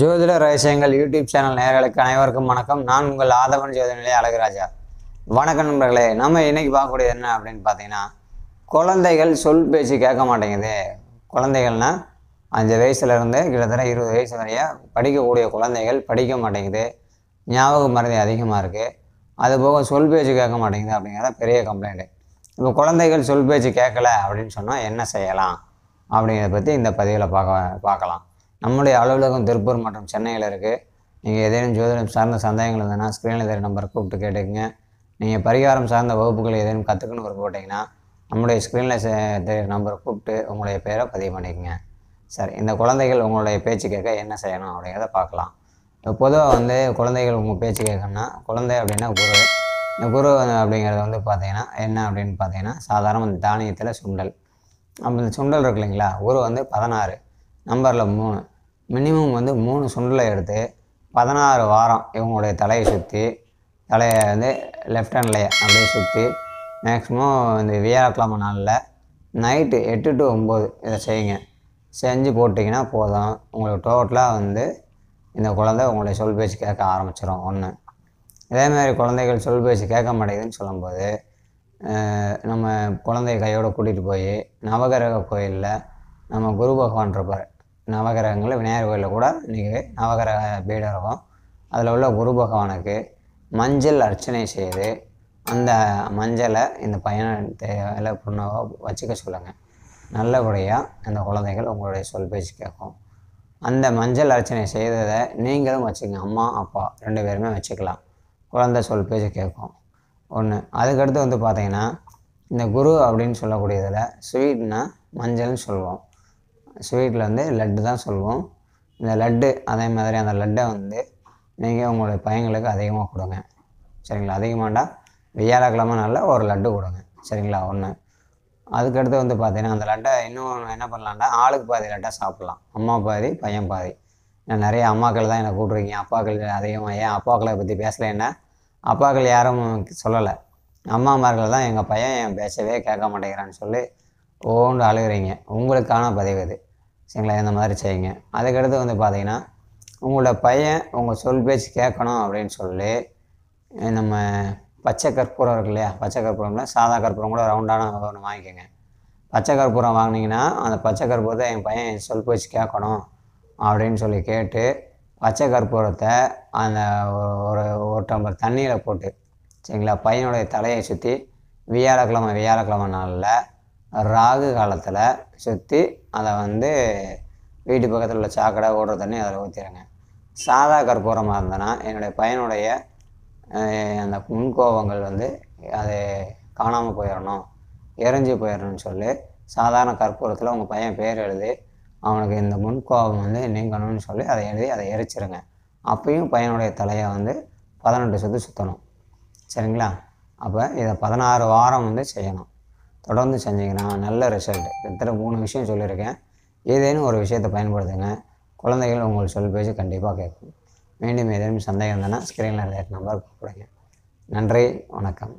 ஜோதிட ரகசியங்கள் YouTube channel நேர்களுக்கு அனைவருக்கும் வணக்கம் நான் உங்கள் ஆதவன் ஜோதிநிலை நிலைய அழகராஜா வணக்கம் நண்பர்களே நம்ம இன்னைக்கு பார்க்கக்கூடியது என்ன அப்படின்னு பார்த்தீங்கன்னா குழந்தைகள் சொல் பேச்சு கேட்க மாட்டேங்குது குழந்தைகள்னா அஞ்சு வயசுலேருந்து கிட்டத்தட்ட இருபது வயசு வரைய படிக்கக்கூடிய குழந்தைகள் படிக்க மாட்டேங்குது ஞாபக மருந்து அதிகமாக இருக்குது அது போக சொல் பேச்சு கேட்க மாட்டேங்குது அப்படிங்கிறத பெரிய கம்ப்ளைண்ட்டு இப்போ குழந்தைகள் சொல் பேச்சு கேட்கல அப்படின்னு சொன்னால் என்ன செய்யலாம் அப்படிங்கிறத பற்றி இந்த பதிவில் பார்க்க பார்க்கலாம் நம்முடைய அலுவலகம் திருப்பூர் மற்றும் சென்னையில் இருக்குது நீங்கள் ஏதேனும் ஜோதிடம் சார்ந்த சந்தேகங்கள் இருந்ததுன்னா ஸ்க்ரீனில் தெரிய நம்பரை கூப்பிட்டு கேட்டுக்குங்க நீங்கள் பரிகாரம் சார்ந்த வகுப்புகள் ஏதேனும் கற்றுக்கணும் போட்டிங்கன்னா நம்முடைய ஸ்க்ரீனில் தெரிகிற நம்பரை கூப்பிட்டு உங்களுடைய பேரை பதிவு பண்ணிக்கோங்க சரி இந்த குழந்தைகள் உங்களுடைய பேச்சு கேட்க என்ன செய்யணும் அப்படிங்கிறத பார்க்கலாம் இப்போ பொதுவாக வந்து குழந்தைகள் உங்கள் பேச்சு கேட்கணும்னா குழந்தை அப்படின்னா குரு இந்த குரு அப்படிங்கிறது வந்து பார்த்தீங்கன்னா என்ன அப்படின்னு பார்த்தீங்கன்னா சாதாரண அந்த தானியத்தில் சுண்டல் அப்போ இந்த சுண்டல் இருக்கு இல்லைங்களா குரு வந்து பதினாறு நம்பரில் மூணு மினிமம் வந்து மூணு சுண்டலை எடுத்து பதினாறு வாரம் இவங்களுடைய தலையை சுற்றி தலையை வந்து லெஃப்ட் ஹேண்ட்லையே அப்படியே சுற்றி மேக்ஸிமம் இந்த வியாழக்கிழமை நாளில் நைட்டு எட்டு டு ஒம்பது இதை செய்யுங்க செஞ்சு போட்டிங்கன்னா போதும் உங்களுக்கு டோட்டலாக வந்து இந்த குழந்தை உங்களுடைய சொல் பேச்சு கேட்க ஆரம்பிச்சிடும் ஒன்று இதேமாதிரி குழந்தைகள் சொல் பேச்சு கேட்க மாட்டேங்குதுன்னு சொல்லும்போது நம்ம குழந்தைய கையோடு கூட்டிகிட்டு போய் நவகிரக கோயிலில் நம்ம குரு பகவான் இருப்பார் நவகிரகங்கள் விநாயகர் கோயிலில் கூட இன்றைக்கி நவகிரக பீடம் இருக்கும் அதில் உள்ள குரு பகவானுக்கு மஞ்சள் அர்ச்சனை செய்து அந்த மஞ்சளை இந்த பயண தேவையில பொண்ணாக வச்சுக்க சொல்லுங்கள் நல்லபடியாக அந்த குழந்தைகள் உங்களுடைய சொல் பேச்சு கேட்கும் அந்த மஞ்சள் அர்ச்சனை செய்ததை நீங்களும் வச்சுக்கங்க அம்மா அப்பா ரெண்டு பேருமே வச்சுக்கலாம் குழந்தை சொல் பேச்சு கேட்கும் ஒன்று அதுக்கடுத்து வந்து பார்த்திங்கன்னா இந்த குரு அப்படின்னு சொல்லக்கூடியதில் ஸ்வீட்னா மஞ்சள்னு சொல்லுவோம் ஸ்வீட்டில் வந்து லட்டு தான் சொல்லுவோம் இந்த லட்டு அதே மாதிரி அந்த லட்டை வந்து நீங்கள் உங்களுடைய பையங்களுக்கு அதிகமாக கொடுங்க சரிங்களா அதிகமாண்டா வியாழக்கிழமை நல்ல ஒரு லட்டு கொடுங்க சரிங்களா ஒன்று அதுக்கடுத்து வந்து பார்த்தீங்கன்னா அந்த லட்டை இன்னும் என்ன பண்ணலான்னா ஆளுக்கு பாதி லட்டை சாப்பிட்லாம் அம்மா பாதி பையன் பாதி நான் நிறைய அம்மாக்கள் தான் என்னை கூப்பிட்ருக்கீங்க அப்பாக்கள் அதிகமாக ஏன் அப்பாக்களை பற்றி என்ன அப்பாக்கள் யாரும் சொல்லலை அம்மாமார்கள் தான் எங்கள் பையன் என் பேசவே கேட்க மாட்டேங்கிறான்னு சொல்லி ஓன்று அழுகிறீங்க உங்களுக்கான பதிவு இது சரிங்களா இந்த மாதிரி செய்யுங்க அதுக்கடுத்து வந்து பார்த்திங்கன்னா உங்களோட பையன் உங்கள் சொல் பேச்சு கேட்கணும் அப்படின்னு சொல்லி நம்ம பச்சை கற்பூரம் இருக்கு இல்லையா பச்சை கற்பூரம்ல சாதா கற்பூரம் கூட ரவுண்டான ஒன்று வாங்கிக்கோங்க பச்சை கற்பூரம் வாங்கினீங்கன்னா அந்த பச்சை கற்பூரத்தை என் பையன் சொல் பேச்சு கேட்கணும் அப்படின்னு சொல்லி கேட்டு பச்சை கற்பூரத்தை அந்த ஒரு ஒரு டம்பர் தண்ணியில் போட்டு சரிங்களா பையனுடைய தலையை சுற்றி வியாழக்கிழமை வியாழக்கிழமை நாளில் ராகு காலத்தில் சுற்றி அதை வந்து வீட்டு பக்கத்தில் உள்ள சாக்கடை ஓடுற தண்ணி அதில் ஊற்றிடுங்க சாதா கற்பூரமாக இருந்ததுன்னா என்னுடைய பையனுடைய அந்த முன்கோபங்கள் வந்து அது காணாமல் போயிடணும் எரிஞ்சு போயிடணும்னு சொல்லி சாதாரண கற்பூரத்தில் உங்கள் பையன் பேர் எழுதி அவனுக்கு இந்த முன்கோபம் வந்து நீங்கணும்னு சொல்லி அதை எழுதி அதை எரிச்சிருங்க அப்பையும் பையனுடைய தலையை வந்து பதினெட்டு சுற்று சுற்றணும் சரிங்களா அப்போ இதை பதினாறு வாரம் வந்து செய்யணும் தொடர்ந்து செஞ்சிங்கன்னா நல்ல ரிசல்ட் கிட்டத்தட்ட மூணு விஷயம் சொல்லியிருக்கேன் ஏதேனும் ஒரு விஷயத்தை பயன்படுத்துங்க குழந்தைகள் உங்கள் சொல் பேசி கண்டிப்பாக கேட்கும் மீண்டும் ஏதேனும் சந்தேகம் தானே ஸ்க்ரீனில் நம்பர் கூப்பிடுங்க நன்றி வணக்கம்